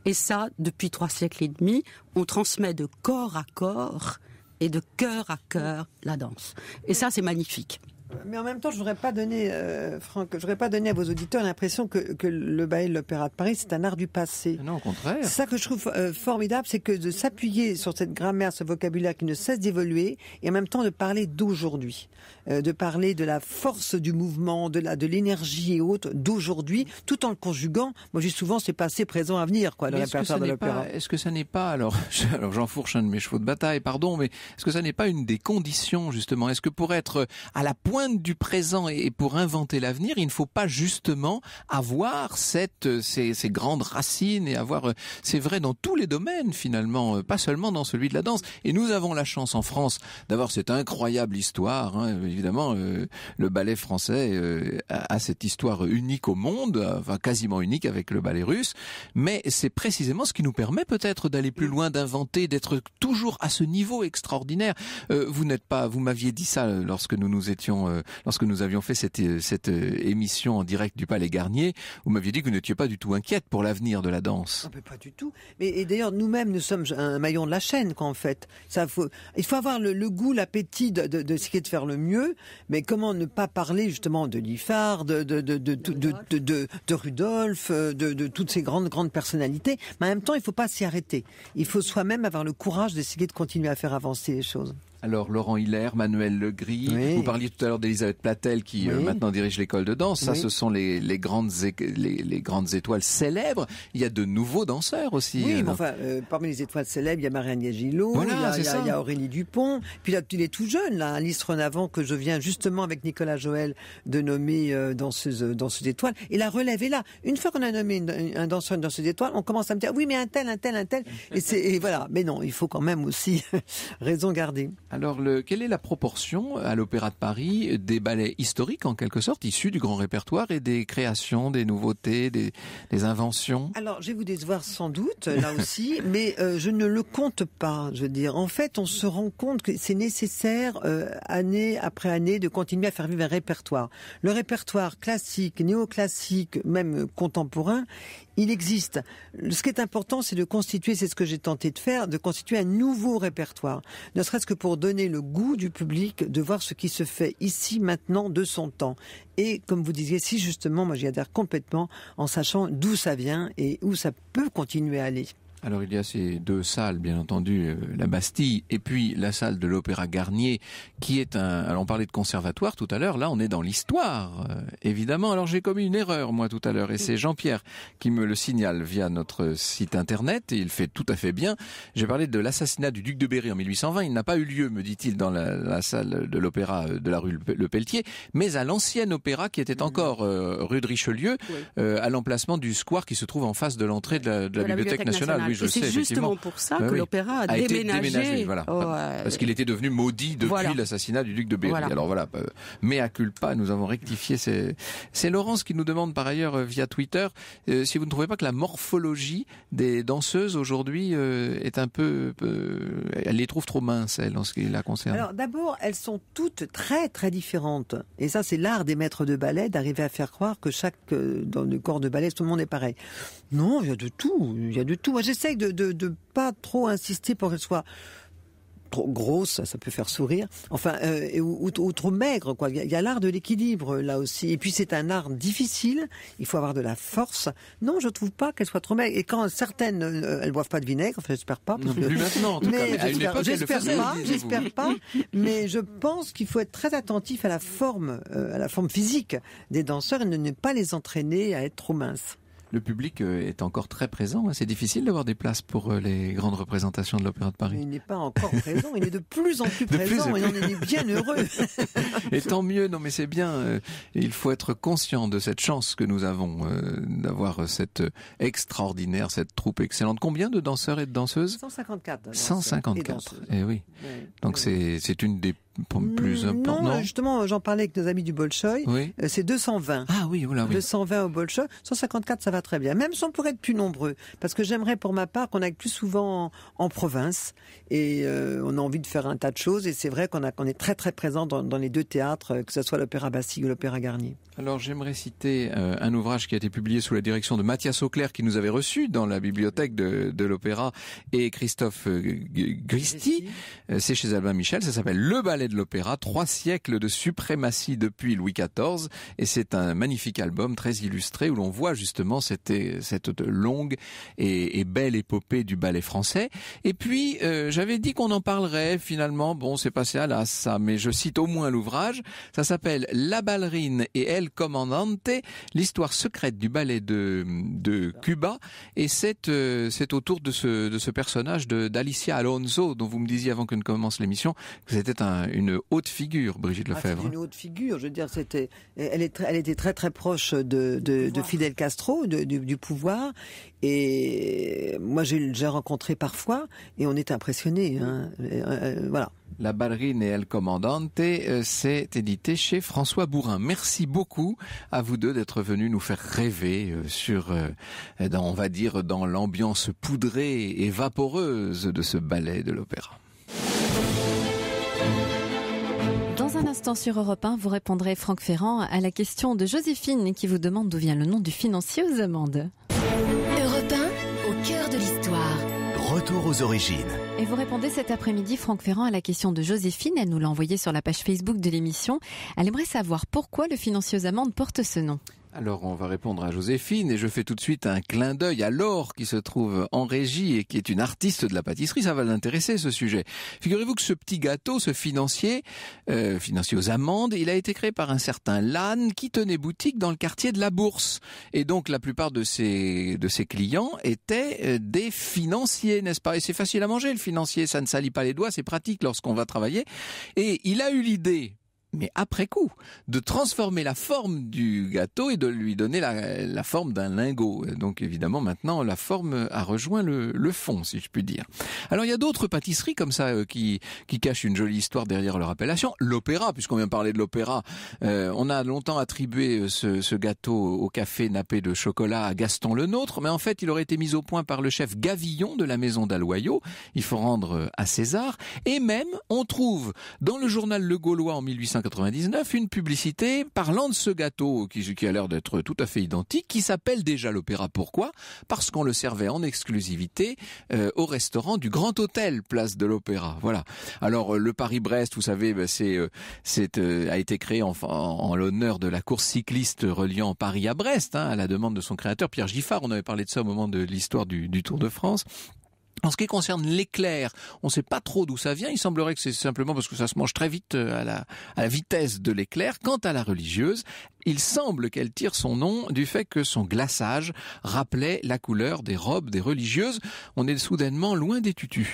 Et ça, depuis trois siècles et demi, on transmet de corps à corps et de cœur à cœur la danse. Et ça, c'est magnifique. Mais en même temps, je voudrais pas donner, euh, Franck, je voudrais pas donner à vos auditeurs l'impression que, le bail de l'Opéra de Paris, c'est un art du passé. Non, au contraire. Ça que je trouve euh, formidable, c'est que de s'appuyer sur cette grammaire, ce vocabulaire qui ne cesse d'évoluer, et en même temps de parler d'aujourd'hui. Euh, de parler de la force du mouvement, de la de l'énergie et autres d'aujourd'hui, tout en le conjuguant. Moi, j'ai souvent c'est passé, présent à quoi la de l'opéra. Est-ce que ça n'est pas alors alors j'enfourche un de mes chevaux de bataille, pardon, mais est-ce que ça n'est pas une des conditions justement Est-ce que pour être à la pointe du présent et pour inventer l'avenir, il ne faut pas justement avoir cette ces, ces grandes racines et avoir euh, c'est vrai dans tous les domaines finalement, euh, pas seulement dans celui de la danse. Et nous avons la chance en France d'avoir cette incroyable histoire. Hein, évidemment, euh, le ballet français euh, a, cette histoire unique au monde, enfin quasiment unique avec le ballet russe, mais c'est précisément ce qui nous permet peut-être d'aller plus loin, d'inventer, d'être toujours à ce niveau extraordinaire. Euh, vous n'êtes pas, vous m'aviez dit ça lorsque nous nous étions, lorsque nous avions fait cette, cette émission en direct du Palais Garnier, vous m'aviez dit que vous n'étiez pas du tout inquiète pour l'avenir de la danse. Ah, pas du tout. Mais et d'ailleurs, nous-mêmes, nous sommes un maillon de la chaîne, qu'en fait. Ça faut, il faut avoir le, goût, l'appétit de, de, de ce qui est de faire le mieux mais comment ne pas parler justement de Liffard, de, de, de, Rudolf, euh, de, toutes ces grandes, grandes personnalités. Mais en même temps, il ne faut pas s'y arrêter. Il faut soi-même avoir le courage d'essayer de continuer à faire avancer les choses. Alors Laurent Hilaire, Manuel Legris, vous parliez tout à l'heure d'Elisabeth Platel qui euh, maintenant dirige l'école de danse. Ça, ce sont les, les grandes, les, grandes étoiles célèbres. Il y a de nouveaux danseurs aussi. Oui, euh, enfin, euh, parmi les étoiles célèbres, il y a Marianne Gillot, il, y a Aurélie Dupont. Puis là, il est tout jeune, là, Alice Renavant, que je viens justement avec Nicolas Joël de nommer euh, danseuse, danseuse étoile. Et la relève est là. Une fois qu'on a nommé un danseur, dans danseuse étoiles, on commence à me dire, oui, mais un tel, un tel, un tel. Et, et voilà. Mais non, il faut quand même aussi raison garder. Alors, quelle est la proportion euh, à l'Opéra de Paris des ballets historiques, en quelque sorte, issus du grand répertoire et des créations, des nouveautés, des, inventions Alors, je vais vous décevoir sans doute, là aussi, mais euh, je ne le compte pas, je veux dire. En fait, on se rend compte que c'est nécessaire, euh, année après année, de continuer à faire vivre un répertoire. Le répertoire classique, néoclassique, même contemporain, il existe. Ce qui est important, c'est de constituer, c'est ce que j'ai tenté de faire, de constituer un nouveau répertoire, ne serait-ce que pour donner le goût du public de voir ce qui se fait ici, maintenant, de son temps. Et comme vous disiez, si justement, moi j'y adhère complètement en sachant d'où ça vient et où ça peut continuer à aller. Alors il y a ces deux salles, bien entendu, euh, la Bastille et puis la salle de l'Opéra Garnier, qui est un. Alors on parlait de conservatoire tout à l'heure. Là, on est dans l'histoire, euh, évidemment. Alors j'ai commis une erreur moi tout à l'heure, et c'est Jean-Pierre qui me le signale via notre site internet. il fait tout à fait bien. J'ai parlé de l'assassinat du duc de Berry en 1820. Il n'a pas eu lieu, me dit-il, dans la, salle de l'Opéra euh, de la rue Le Pelletier, mais à l'ancienne Opéra qui était mm. encore rue de Richelieu, à l'emplacement du square qui se trouve en face de l'entrée de, la, Bibliothèque, nationale c'est justement pour ça que l'opéra a, déménagé. Oh, euh, parce qu'il était devenu maudit depuis l'assassinat du duc de Berry. Alors voilà, euh, mais à culpa, nous avons rectifié. C'est Laurence qui nous demande par ailleurs euh, via Twitter si vous ne trouvez pas que la morphologie des danseuses aujourd'hui est un peu, elle les trouve trop minces elles en ce qui la concerne. Alors d'abord, elles sont toutes très très différentes. Et ça, c'est l'art des maîtres de ballet d'arriver à faire croire que chaque dans le corps de ballet tout le monde est pareil. Non, il y a de tout, il y a de tout. Moi, j'essaye de, ne pas trop insister pour qu'elle soit trop grosse, ça peut faire sourire. Enfin, euh, ou, trop maigre, quoi. Il y a, l'art de l'équilibre là aussi. Et puis c'est un art difficile. Il faut avoir de la force. Non, je trouve pas qu'elle soit trop maigre. Et quand certaines, euh, elles boivent pas de vinaigre. Enfin, j'espère pas. En tout mais j'espère pas. J'espère pas. Mais je pense qu'il faut être très attentif à la forme, euh, à la forme physique des danseurs et ne pas les entraîner à être trop minces le public euh, est encore très présent. Hein. C'est difficile d'avoir des places pour euh, les grandes représentations de l'Opéra de Paris. il n'est pas encore présent, il est de plus en plus présent plus et on est bien heureux. et tant mieux, non mais c'est bien. Euh, il faut être conscient de cette chance que nous avons d'avoir cette extraordinaire, cette troupe excellente. Combien de danseurs et de danseuses 154. 154. Et, eh oui. Donc c'est une des plus mm, important. Non, justement, j'en parlais avec nos amis du Bolchoï. Euh, c'est 220. Ah oui, oula, oui. 220 au Bolchoï. 154, ça va très bien. Même si on pourrait être plus nombreux. Parce que j'aimerais, pour ma part, qu'on aille plus souvent en, province. Et euh, on a envie de faire un tas de choses. Et c'est vrai qu'on qu'on est très, très présent dans, les deux théâtres, euh, que ce soit l'Opéra Bastille ou l'Opéra Garnier. Alors, j'aimerais citer un ouvrage qui a été publié sous la direction de Mathias Auclair, qui nous avait reçu dans la bibliothèque de, l'Opéra, et Christophe Gristi. C'est chez Albin Michel. Ça s'appelle Le Ballet de l'Opéra, trois siècles de suprématie depuis Louis XIV, et c'est un magnifique album très illustré où l'on voit justement cette, cette longue et, belle épopée du ballet français. Et puis, euh, j'avais dit qu'on en parlerait, finalement, bon, c'est passé à l'as, ça, mais je cite au moins l'ouvrage, ça s'appelle La ballerine et elle Commandante, l'histoire secrète du ballet de, de Cuba, et c'est euh, autour de ce, de ce personnage d'Alicia Alonso, dont vous me disiez avant que ne commence l'émission, que c'était un, une haute figure, Brigitte ah, Lefebvre. une haute figure, je veux dire, c'était, elle, était très très proche de, Fidel Castro, du, pouvoir. Et moi, j'ai rencontré parfois, et on est impressionné. Hein. Euh, euh, voilà. La ballerine et El Comandante, euh, c'est édité chez François Bourin. Merci beaucoup à vous deux d'être venus nous faire rêver sur, on va dire, dans l'ambiance poudrée et vaporeuse de ce ballet de l'opéra. Dans un instant sur Europe 1, vous répondrez, Franck Ferrand, à la question de Joséphine qui vous demande d'où vient le nom du financier aux amendes. Europe 1, au cœur de l'histoire. Retour aux origines. Et vous répondez cet après-midi, Franck Ferrand, à la question de Joséphine. Elle nous l'a envoyée sur la page Facebook de l'émission. Elle aimerait savoir pourquoi le financier aux porte ce nom. Alors on va répondre à Joséphine et je fais tout de suite un clin d'œil à Laure qui se trouve en régie et qui est une artiste de la pâtisserie. Ça va l'intéresser ce sujet. Figurez-vous que ce petit gâteau, ce financier, euh, financier aux amendes, il a été créé par un certain Lannes qui tenait boutique dans le quartier de la Bourse. Et donc la plupart de ses, de ses clients étaient euh, des financiers, n'est-ce pas Et c'est facile à manger le financier, ça ne salit pas les doigts, c'est pratique lorsqu'on va travailler. Et il a eu l'idée mais après coup, de transformer la forme du gâteau et de lui donner la, la forme d'un lingot. Donc évidemment, maintenant, la forme a rejoint le, le fond, si je puis dire. Alors il y a d'autres pâtisseries comme ça euh, qui, qui cachent une jolie histoire derrière leur appellation. L'opéra, puisqu'on vient parler de l'opéra, euh, on a longtemps attribué euh, ce, ce, gâteau au café nappé de chocolat à Gaston le Nôtre, mais en fait, il aurait été mis au point par le chef Gavillon de la maison d'Aloyau. Il faut rendre à César. Et même, on trouve dans le journal Le Gaulois en 1850, une publicité parlant de ce gâteau qui, qui a l'air d'être tout à fait identique, qui s'appelle déjà l'opéra. Pourquoi Parce qu'on le servait en exclusivité euh, au restaurant du Grand Hôtel, place de l'Opéra. Voilà. Alors euh, le Paris-Brest, vous savez, bah, c'est, euh, a été créé en, l'honneur de la course cycliste reliant Paris à Brest, hein, à la demande de son créateur Pierre Giffard. On avait parlé de ça au moment de l'histoire du Tour de France. En ce qui concerne l'éclair, on ne sait pas trop d'où ça vient. Il semblerait que c'est simplement parce que ça se mange très vite euh, à la, à la vitesse de l'éclair. Quant à la religieuse, il semble qu'elle tire son nom du fait que son glaçage rappelait la couleur des robes des religieuses. On est soudainement loin des tutus.